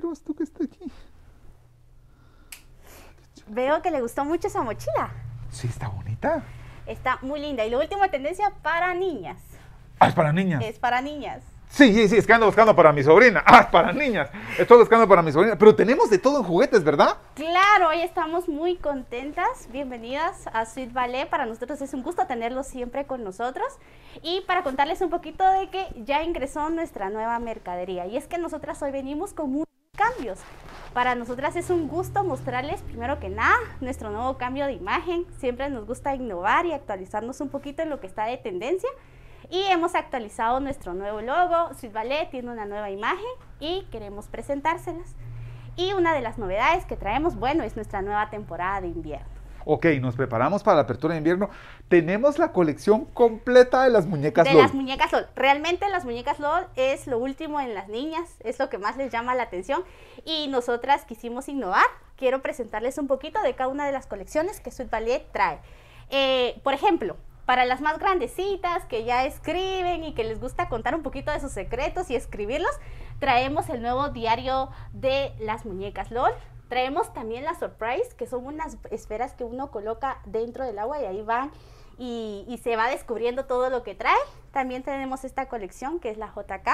que Veo que le gustó mucho esa mochila. Sí, está bonita. Está muy linda. Y la última tendencia para niñas. Ah, es para niñas. Es para niñas. Sí, sí, sí, es que ando buscando para mi sobrina. Ah, para niñas. Estoy buscando para mi sobrina. Pero tenemos de todo en juguetes, ¿verdad? Claro, hoy estamos muy contentas. Bienvenidas a Sweet Ballet. Para nosotros es un gusto tenerlos siempre con nosotros. Y para contarles un poquito de que ya ingresó nuestra nueva mercadería. Y es que nosotras hoy venimos con un cambios. Para nosotras es un gusto mostrarles primero que nada nuestro nuevo cambio de imagen. Siempre nos gusta innovar y actualizarnos un poquito en lo que está de tendencia. Y hemos actualizado nuestro nuevo logo. Sweet Ballet tiene una nueva imagen y queremos presentárselas. Y una de las novedades que traemos, bueno, es nuestra nueva temporada de invierno. Ok, nos preparamos para la apertura de invierno. Tenemos la colección completa de las muñecas LOL. De las muñecas LOL. Realmente las muñecas LOL es lo último en las niñas, es lo que más les llama la atención. Y nosotras quisimos innovar. Quiero presentarles un poquito de cada una de las colecciones que Sweet Ballet trae. Eh, por ejemplo, para las más grandecitas que ya escriben y que les gusta contar un poquito de sus secretos y escribirlos, traemos el nuevo diario de las muñecas LOL Traemos también la surprise, que son unas esferas que uno coloca dentro del agua y ahí van y, se va descubriendo todo lo que trae. También tenemos esta colección que es la JK.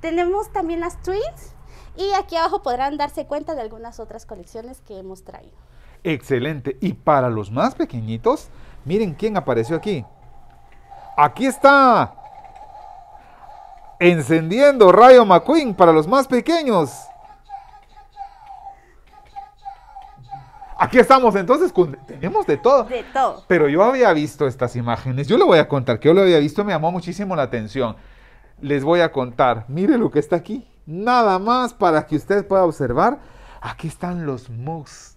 Tenemos también las Twins y aquí abajo podrán darse cuenta de algunas otras colecciones que hemos traído. Excelente. Y para los más pequeñitos, miren quién apareció aquí. Aquí está encendiendo Rayo McQueen para los más pequeños. Aquí estamos entonces, tenemos de todo. De todo. Pero yo había visto estas imágenes, yo le voy a contar que yo lo había visto, me llamó muchísimo la atención. Les voy a contar, mire lo que está aquí, nada más para que ustedes puedan observar. Aquí están los mugs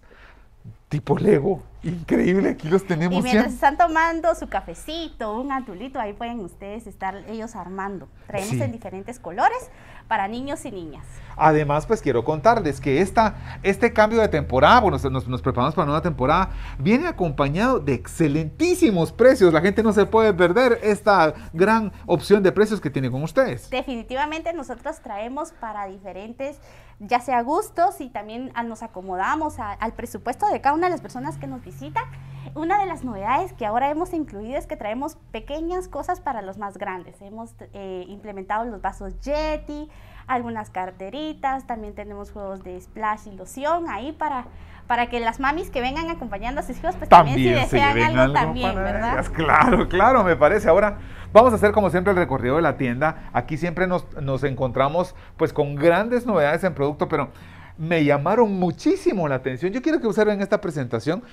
tipo Lego. Increíble, aquí los tenemos. Y mientras están tomando su cafecito, un antulito, ahí pueden ustedes estar ellos armando. Traemos en diferentes colores para niños y niñas. Además, pues quiero contarles que esta, este cambio de temporada, bueno, nos, nos preparamos para una nueva temporada, viene acompañado de excelentísimos precios. La gente no se puede perder esta gran opción de precios que tiene con ustedes. Definitivamente nosotros traemos para diferentes ya sea gustos y también nos acomodamos al presupuesto de cada una de las personas que nos visitan una de las novedades que ahora hemos incluido es que traemos pequeñas cosas para los más grandes. Hemos eh, implementado los vasos Yeti, algunas carteritas, también tenemos juegos de splash y loción ahí para, para que las mamis que vengan acompañando a sus hijos pues también, si desean algo, también, ¿verdad? Claro, claro, me parece. Ahora vamos a hacer como siempre el recorrido de la tienda. Aquí siempre nos, nos encontramos pues con grandes novedades en producto, pero me llamaron muchísimo la atención. Yo quiero que observen esta presentación.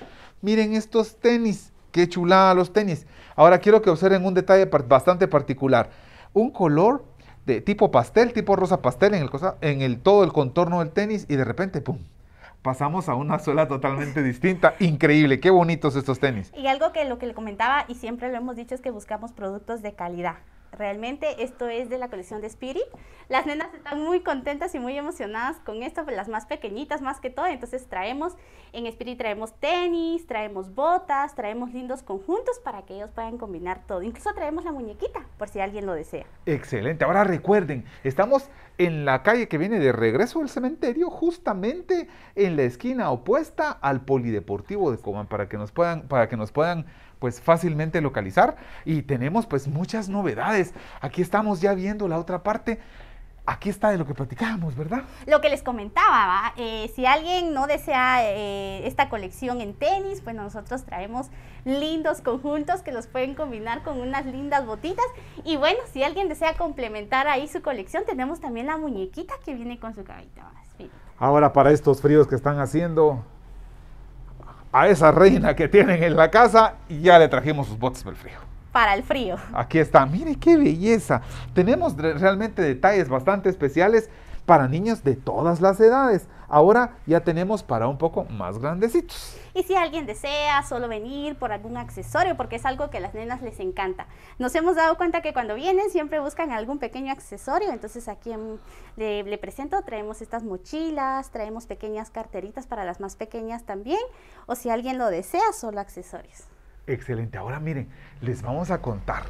Miren estos tenis, qué chulada los tenis. Ahora quiero que observen un detalle bastante particular. Un color de tipo pastel, tipo rosa pastel en en el todo el contorno del tenis y de repente, ¡pum! pasamos a una suela totalmente distinta. Increíble, qué bonitos estos tenis. Y algo que lo que le comentaba y siempre lo hemos dicho es que buscamos productos de calidad. Realmente esto es de la colección de Spirit. Las nenas están muy contentas y muy emocionadas con esto, pues, las más pequeñitas más que todo. Entonces traemos, en Spirit traemos tenis, traemos botas, traemos lindos conjuntos para que ellos puedan combinar todo. Incluso traemos la muñequita por si alguien lo desea. Excelente. Ahora recuerden, estamos en la calle que viene de regreso del cementerio, justamente en la esquina opuesta al polideportivo de Coman, para que nos puedan, para que nos puedan pues fácilmente localizar y tenemos pues muchas novedades. Aquí estamos ya viendo la otra parte aquí está de lo que platicábamos, ¿verdad? Lo que les comentaba, eh, si alguien no desea eh, esta colección en tenis, pues nosotros traemos lindos conjuntos que los pueden combinar con unas lindas botitas. Y bueno, si alguien desea complementar ahí su colección, tenemos también la muñequita que viene con su cabita. Ahora, para estos fríos que están haciendo, a esa reina que tienen en la casa y ya le trajimos sus botes para el frío. Para el frío. Aquí está, mire qué belleza. Tenemos realmente detalles bastante especiales para niños de todas las edades. Ahora ya tenemos para un poco más grandecitos. Y si alguien desea solo venir por algún accesorio, porque es algo que a las nenas les encanta. Nos hemos dado cuenta que cuando vienen siempre buscan algún pequeño accesorio, entonces aquí le, le presento, traemos estas mochilas, traemos pequeñas carteritas para las más pequeñas también, o si alguien lo desea, solo accesorios. Excelente, ahora miren, les vamos a contar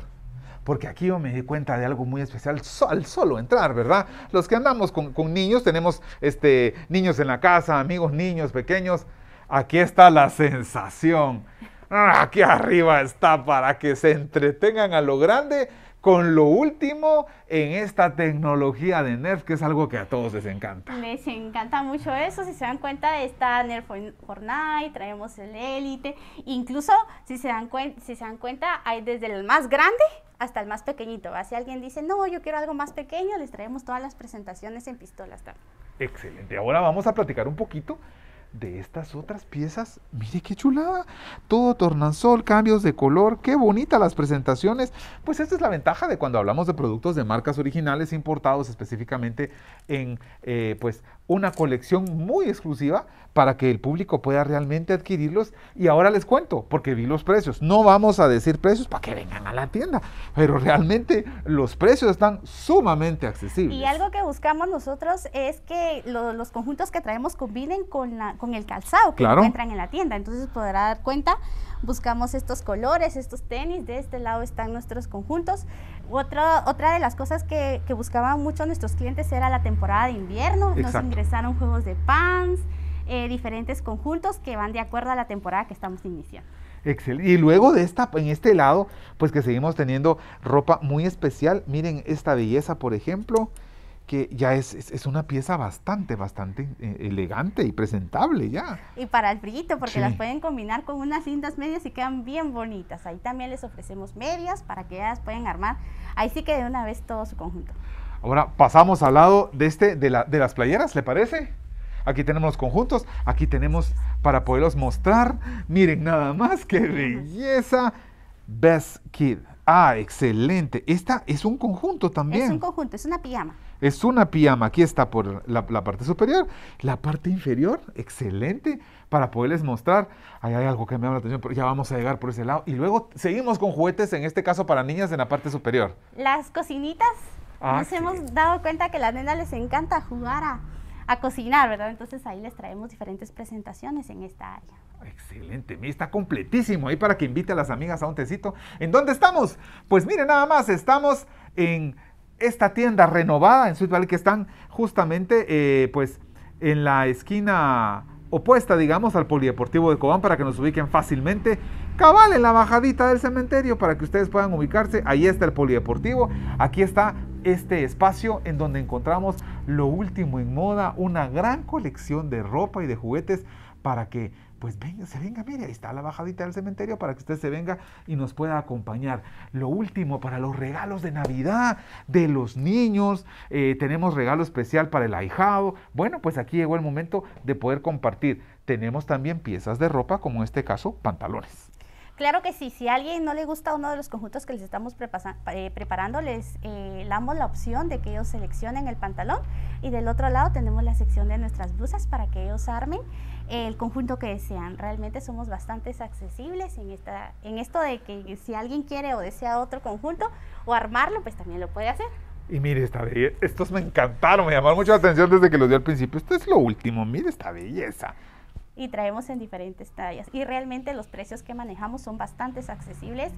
porque aquí yo me di cuenta de algo muy especial al solo entrar, ¿verdad? Los que andamos con, niños, tenemos este, niños en la casa, amigos, niños pequeños, aquí está la sensación. Ah, aquí arriba está para que se entretengan a lo grande con lo último en esta tecnología de Nerf, que es algo que a todos les encanta. Les encanta mucho eso, si se dan cuenta, está Nerf Fortnite, traemos el Elite, incluso si se dan, si se dan cuenta, hay desde el más grande hasta el más pequeñito. Si alguien dice, no, yo quiero algo más pequeño, les traemos todas las presentaciones en pistolas. también. Excelente, ahora vamos a platicar un poquito de estas otras piezas. Mire qué chulada. Todo tornasol, cambios de color, qué bonitas las presentaciones. Pues esta es la ventaja de cuando hablamos de productos de marcas originales importados específicamente en eh, pues una colección muy exclusiva para que el público pueda realmente adquirirlos. Y ahora les cuento, porque vi los precios. No vamos a decir precios para que vengan a la tienda, pero realmente los precios están sumamente accesibles. Y algo que buscamos nosotros es que los conjuntos que traemos combinen con, la, con el calzado que claro. encuentran en la tienda. Entonces podrá dar cuenta buscamos estos colores, estos tenis, de este lado están nuestros conjuntos. Otra, otra de las cosas que, buscaban mucho nuestros clientes era la temporada de invierno, nos ingresaron juegos de pants, eh, diferentes conjuntos que van de acuerdo a la temporada que estamos iniciando. Excelente. Y luego de esta, en este lado, pues que seguimos teniendo ropa muy especial. Miren esta belleza, por ejemplo que ya es, una pieza bastante, bastante eh, elegante y presentable ya. Y para el frío, porque las pueden combinar con unas lindas medias y quedan bien bonitas. Ahí también les ofrecemos medias para que ya las pueden armar. Ahí sí que de una vez todo su conjunto. Ahora pasamos al lado de, este, de, la, de las playeras, ¿le parece? Aquí tenemos los conjuntos, aquí tenemos para poderlos mostrar. Miren nada más, qué belleza. Best Kid. Ah, excelente. Esta es un conjunto también. Es un conjunto, es una pijama. Es una pijama, aquí está por la, parte superior, la parte inferior, excelente, para poderles mostrar, ahí hay algo que me llama la atención, pero ya vamos a llegar por ese lado. Y luego seguimos con juguetes, en este caso para niñas, en la parte superior. Las cocinitas, ah, nos hemos dado cuenta que a las nenas les encanta jugar a, a cocinar, ¿verdad? Entonces ahí les traemos diferentes presentaciones en esta área. Excelente, está completísimo ahí para que invite a las amigas a un tecito. ¿En dónde estamos? Pues mire, nada más, estamos en esta tienda renovada en Sweet Valley que están justamente eh, pues en la esquina opuesta, digamos, al Polideportivo de Cobán para que nos ubiquen fácilmente. Cabal en la bajadita del cementerio para que ustedes puedan ubicarse. Ahí está el Polideportivo. Aquí está este espacio en donde encontramos lo último en moda, una gran colección de ropa y de juguetes para que pues venga, se venga, mire, ahí está la bajadita del cementerio para que usted se venga y nos pueda acompañar. Lo último, para los regalos de Navidad de los niños, eh, tenemos regalo especial para el ahijado. Bueno, pues aquí llegó el momento de poder compartir. Tenemos también piezas de ropa, como en este caso, pantalones. Claro que sí, si a alguien no le gusta uno de los conjuntos que les estamos eh, preparando, les eh, damos la opción de que ellos seleccionen el pantalón y del otro lado tenemos la sección de nuestras blusas para que ellos armen el conjunto que desean. Realmente somos bastante accesibles en, esta, en esto de que si alguien quiere o desea otro conjunto o armarlo, pues también lo puede hacer. Y mire esta belleza, estos me encantaron, me llamaron mucho atención desde que los vi al principio. Esto es lo último, mire esta belleza y traemos en diferentes tallas. Y realmente los precios que manejamos son bastante accesibles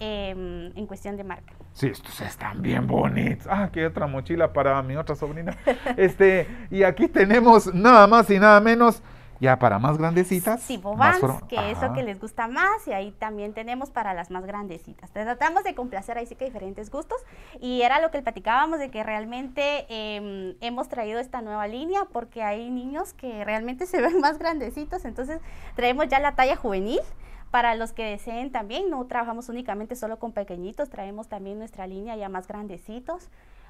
em, en cuestión de marca. Sí, estos están bien bonitos. Ah, qué otra mochila para mi otra sobrina. este, y aquí tenemos nada más y nada menos ya para más grandecitas. Sí, pues, que es lo que les gusta más y ahí también tenemos para las más grandecitas. Tratamos de complacer ahí sí que diferentes gustos y era lo que platicábamos de que realmente em, hemos traído esta nueva línea porque hay niños que realmente se ven más grandecitos, entonces traemos ya la talla juvenil. Para los que deseen también, no trabajamos únicamente solo con pequeñitos, traemos también nuestra línea ya más grandecitos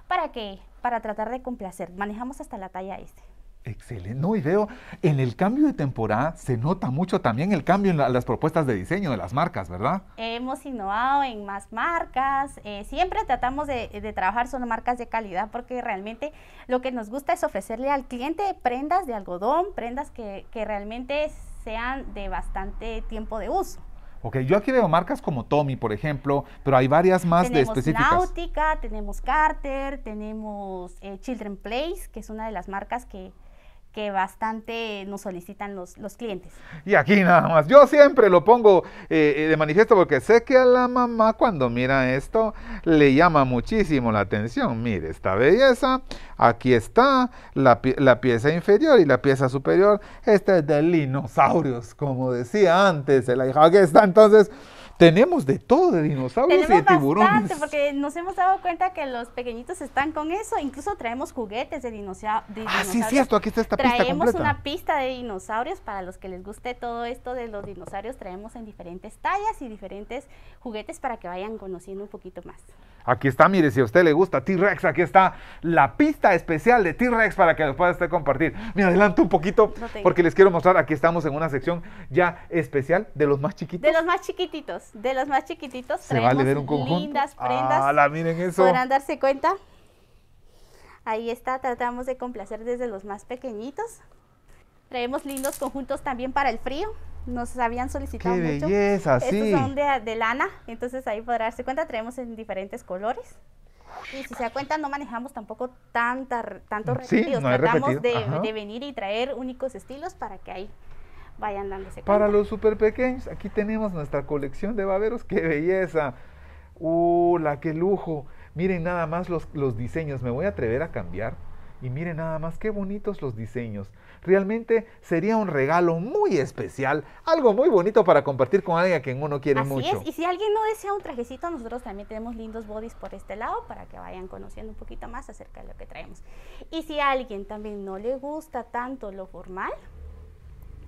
para que para tratar de complacer. Manejamos hasta la talla este. Excelente. No, y veo, en el cambio de temporada se nota mucho también el cambio en las propuestas de diseño de las marcas, ¿verdad? Hemos innovado en más marcas, eh, siempre tratamos de, trabajar solo marcas de calidad porque realmente lo que nos gusta es ofrecerle al cliente prendas de algodón, prendas que, realmente sean de bastante tiempo de uso. Ok, yo aquí veo marcas como Tommy, por ejemplo, pero hay varias más de específicas. Tenemos Náutica, tenemos Carter, tenemos eh, Children Place, que es una de las marcas que, que bastante nos solicitan los, clientes. Y aquí nada más, yo siempre lo pongo eh, eh, de manifiesto porque sé que a la mamá cuando mira esto le llama muchísimo la atención. Mire, esta belleza, aquí está la, la pieza inferior y la pieza superior. Esta es de dinosaurios, como decía antes, el hija. Aquí está entonces tenemos de todo, de dinosaurios y de tiburones. Bastante, porque nos hemos dado cuenta que los pequeñitos están con eso. Incluso traemos juguetes de, dinosaurios. Ah, sí, cierto, aquí está esta pista Traemos una pista de dinosaurios para los que les guste todo esto de los dinosaurios. Traemos en diferentes tallas y diferentes juguetes para que vayan conociendo un poquito más. Aquí está, mire, si a usted le gusta T-Rex, aquí está la pista especial de T-Rex para que los pueda usted compartir. Me adelanto un poquito porque les quiero mostrar, aquí estamos en una sección ya especial de los más chiquitos. De los más chiquititos, de los más chiquititos. Se un conjunto. Lindas prendas. Ah, miren eso. Podrán darse cuenta. Ahí está, tratamos de complacer desde los más pequeñitos. Traemos lindos conjuntos también para el frío nos habían solicitado Qué mucho. Estos son de, lana, entonces ahí podrá darse cuenta, traemos en diferentes colores. Y si se da cuenta, no manejamos tampoco tanta, tantos repetidos. Tratamos de, venir y traer únicos estilos para que ahí vayan dándose cuenta. Para los super pequeños, aquí tenemos nuestra colección de baberos. ¡Qué belleza! ¡Uh, la qué lujo! Miren nada más los diseños. Me voy a atrever a cambiar y miren nada más qué bonitos los diseños. Realmente sería un regalo muy especial, algo muy bonito para compartir con alguien que quien uno quiere mucho. Y si alguien no desea un trajecito, nosotros también tenemos lindos bodies por este lado para que vayan conociendo un poquito más acerca de lo que traemos. Y si a alguien también no le gusta tanto lo formal,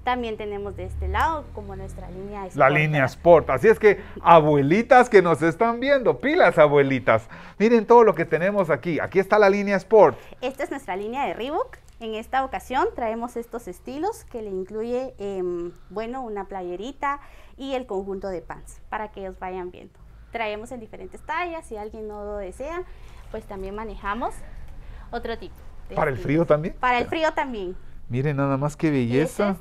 también tenemos de este lado como nuestra línea Sport. La línea Sport. Así es que, abuelitas que nos están viendo, pilas abuelitas. Miren todo lo que tenemos aquí. Aquí está la línea Sport. Esta es nuestra línea de Reebok. En esta ocasión traemos estos estilos que le incluye, em, bueno, una playerita y el conjunto de pants para que ellos vayan viendo. Traemos en diferentes tallas, si alguien no lo desea, pues también manejamos otro tipo. ¿Para el frío también? Para el frío también. Miren nada más qué belleza.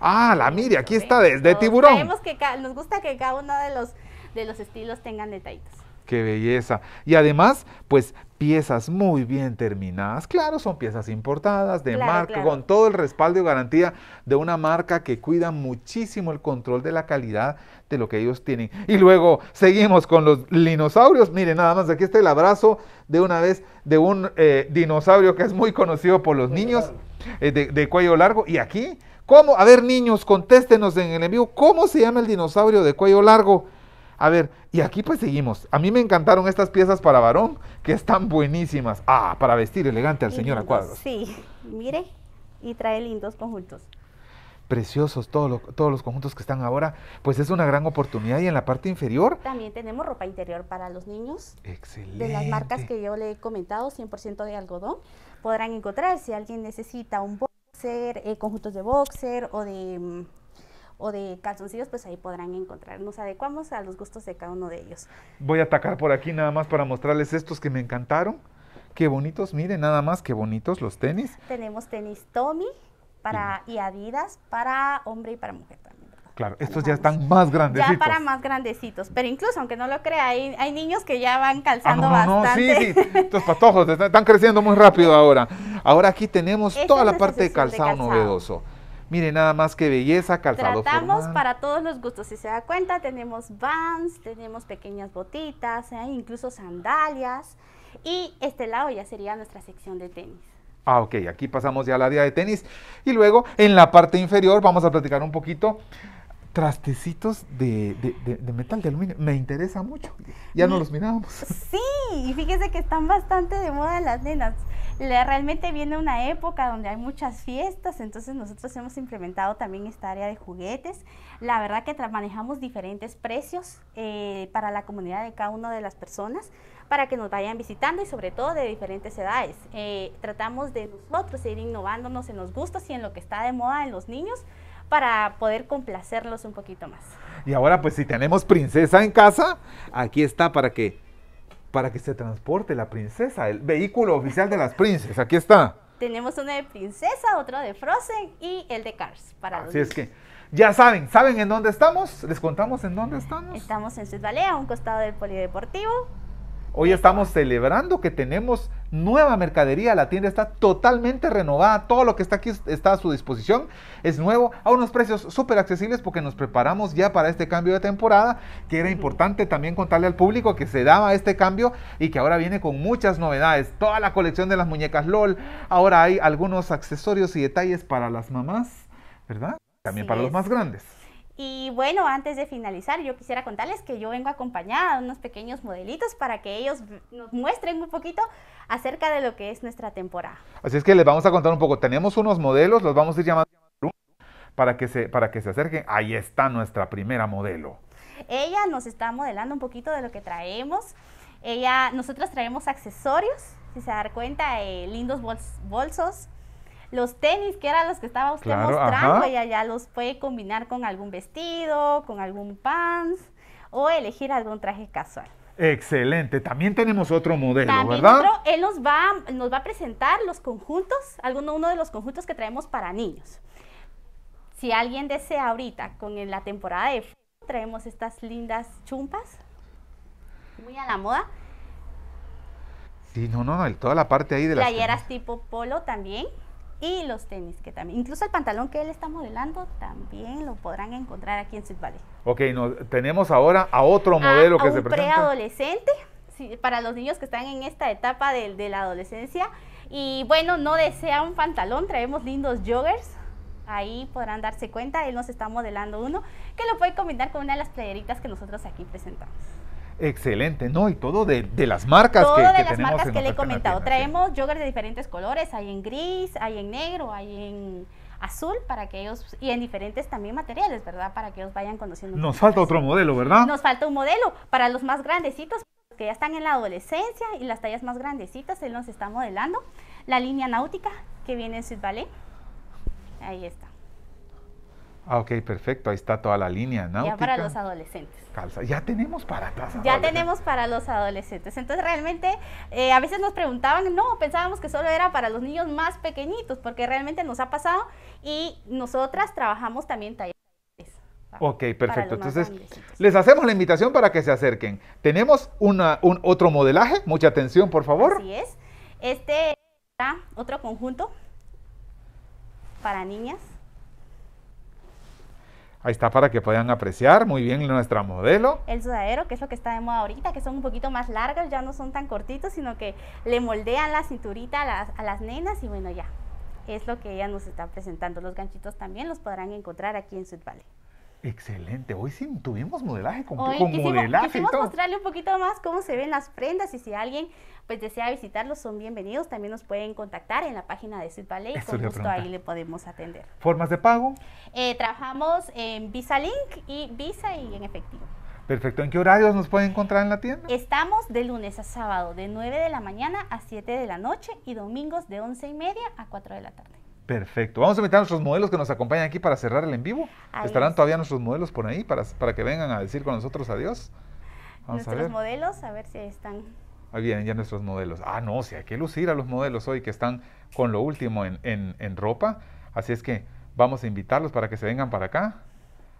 Ah, la mire, aquí está, desde de tiburón. nos gusta que cada uno de los, de los estilos tengan detallitos. Qué belleza. Y además, pues piezas muy bien terminadas. Claro, son piezas importadas, de marca, con todo el respaldo y garantía de una marca que cuida muchísimo el control de la calidad de lo que ellos tienen. Y luego seguimos con los dinosaurios. Miren, nada más, aquí está el abrazo de una vez de un eh, dinosaurio que es muy conocido por los niños eh, de, cuello largo. Y aquí, ¿cómo? A ver, niños, contéstenos en el envío, ¿cómo se llama el dinosaurio de cuello largo? A ver, y aquí pues seguimos. A mí me encantaron estas piezas para varón, que están buenísimas. Ah, para vestir elegante al señor a Sí, mire, y trae lindos conjuntos. Preciosos todos los conjuntos que están ahora, pues es una gran oportunidad. Y en la parte inferior. También tenemos ropa interior para los niños. Excelente. De las marcas que yo le he comentado, 100% de algodón. Podrán encontrar si alguien necesita un boxer, eh, conjuntos de boxer o de mm, o de calzoncillos, pues ahí podrán encontrar. Nos adecuamos a los gustos de cada uno de ellos. Voy a atacar por aquí nada más para mostrarles estos que me encantaron. Qué bonitos, miren nada más, qué bonitos los tenis. Tenemos tenis Tommy para, y Adidas para hombre y para mujer también. Claro, estos ya están más grandecitos. Ya para más grandecitos, pero incluso, aunque no lo crea, hay, niños que ya van ah, calzando bastante. sí, estos patojos están, creciendo muy rápido ahora. Ahora aquí tenemos toda la pues, parte de calzado novedoso. Mire nada más que belleza, calzado Tratamos para todos los gustos, si se da cuenta, tenemos vans, tenemos pequeñas botitas, eh, incluso sandalias y este lado ya sería nuestra sección de tenis. Ah, ok, aquí pasamos ya la área de tenis y luego en la parte inferior vamos a platicar un poquito trastecitos de, metal, de aluminio. Me interesa mucho. Ya no los mirábamos. Sí, y fíjese que están bastante de moda las nenas. realmente viene una época donde hay muchas fiestas, entonces nosotros hemos implementado también esta área de juguetes. La verdad que manejamos diferentes precios eh, para la comunidad de cada una de las personas para que nos vayan visitando y sobre todo de diferentes edades. Eh, tratamos de nosotros ir innovándonos en los gustos y en lo que está de moda en los niños para poder complacerlos un poquito más. Y ahora pues si tenemos princesa en casa, aquí está para que para que se transporte la princesa, el vehículo oficial de las princesas, aquí está. Tenemos una de princesa, otro de Frozen y el de Cars para Así es que ya saben, ¿saben en dónde estamos? ¿Les contamos en dónde estamos? Estamos en Ciudad un costado del polideportivo. Hoy estamos celebrando que tenemos nueva mercadería, la tienda está totalmente renovada, todo lo que está aquí está a su disposición, es nuevo, a unos precios súper accesibles porque nos preparamos ya para este cambio de temporada, que era importante también contarle al público que se daba este cambio y que ahora viene con muchas novedades, toda la colección de las muñecas LOL, ahora hay algunos accesorios y detalles para las mamás, ¿verdad? También para los más grandes. Y bueno, antes de finalizar, yo quisiera contarles que yo vengo acompañada de unos pequeños modelitos para que ellos nos muestren un poquito acerca de lo que es nuestra temporada. Así es que les vamos a contar un poco. Tenemos unos modelos, los vamos a ir llamando para que se, para que se acerquen. Ahí está nuestra primera modelo. Ella nos está modelando un poquito de lo que traemos. Ella, nosotros traemos accesorios, si se dan cuenta, eh, lindos bolsos, los tenis que eran los que estaba usted mostrando, ella ya los puede combinar con algún vestido, con algún pants o elegir algún traje casual. Excelente. También tenemos otro modelo, ¿verdad? Otro, él nos va, nos va a presentar los conjuntos, alguno uno de los conjuntos que traemos para niños. Si alguien desea ahorita, con la temporada de traemos estas lindas chumpas, muy a la moda. Sí, no, no, no, toda la parte ahí de las... Playeras tipo polo también y los tenis que también, incluso el pantalón que él está modelando también lo podrán encontrar aquí en Sweet Valley. Ok, no, tenemos ahora a otro modelo que se presenta. preadolescente, para los niños que están en esta etapa de, de, la adolescencia y bueno, no desea un pantalón, traemos lindos joggers. Ahí podrán darse cuenta, él nos está modelando uno que lo puede combinar con una de las playeritas que nosotros aquí presentamos. Excelente, ¿no? Y todo de, las marcas todo que, de las marcas que le he comentado. Traemos joggers de diferentes colores, hay en gris, hay en negro, hay en azul para que ellos, y en diferentes también materiales, ¿verdad? Para que ellos vayan conociendo. Nos falta otro modelo, ¿verdad? Nos falta un modelo para los más grandecitos que ya están en la adolescencia y las tallas más grandecitas, él nos está modelando. La línea náutica que viene en Sud Valley. Ahí está. Ah, ok, perfecto. Ahí está toda la línea ¿no? Ya para los adolescentes. Calza. Ya tenemos para casa. Ya tenemos para los adolescentes. Entonces, realmente, eh, a veces nos preguntaban, no, pensábamos que solo era para los niños más pequeñitos, porque realmente nos ha pasado y nosotras trabajamos también talleres. Ok, perfecto. Entonces, les hacemos la invitación para que se acerquen. Tenemos un otro modelaje. Mucha atención, por favor. Así es. Este otro conjunto para niñas. Ahí está para que puedan apreciar muy bien nuestra modelo. El sudadero, que es lo que está de moda ahorita, que son un poquito más largos, ya no son tan cortitos, sino que le moldean la cinturita a las, a las nenas y bueno, ya. Es lo que ella nos está presentando. Los ganchitos también los podrán encontrar aquí en Sud Valley. Excelente, hoy sí tuvimos modelaje con, hoy con modelaje. Quisimos mostrarle un poquito más cómo se ven las prendas y si alguien pues desea visitarlos son bienvenidos, también nos pueden contactar en la página de Sweet y con gusto ahí le podemos atender. ¿Formas de pago? Eh, trabajamos en Visa Link y Visa y en efectivo. Perfecto. ¿En qué horarios nos pueden encontrar en la tienda? Estamos de lunes a sábado, de 9 de la mañana a 7 de la noche y domingos de 11 y media a 4 de la tarde. Perfecto. Vamos a invitar a nuestros modelos que nos acompañan aquí para cerrar el en vivo. Estarán todavía nuestros modelos por ahí para, para que vengan a decir con nosotros adiós. Vamos nuestros a ver. modelos, a ver si están. Ahí vienen ya nuestros modelos. Ah, no, si hay que lucir a los modelos hoy que están con lo último en, ropa. Así es que vamos a invitarlos para que se vengan para acá.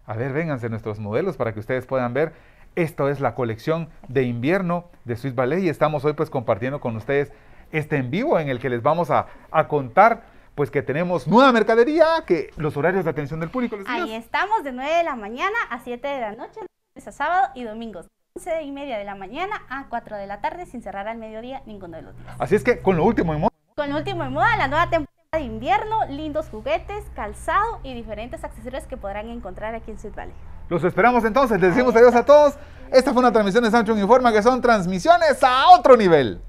A ver, vénganse nuestros modelos para que ustedes puedan ver esto es la colección de invierno de Swiss Ballet y estamos hoy pues compartiendo con ustedes este en vivo en el que les vamos a, a contar pues que tenemos nueva mercadería, que los horarios de atención del público. ¿les Ahí estamos de 9 de la mañana a 7 de la noche, lunes a sábado y domingos. 11 y media de la mañana a 4 de la tarde sin cerrar al mediodía ninguno de los días. Así es que con lo último en moda. Con lo último en moda, la nueva temporada de invierno, lindos juguetes, calzado y diferentes accesorios que podrán encontrar aquí en Sweet Valley. Los esperamos entonces, les decimos adiós a todos. Esta fue una transmisión de Sancho Informa que son transmisiones a otro nivel.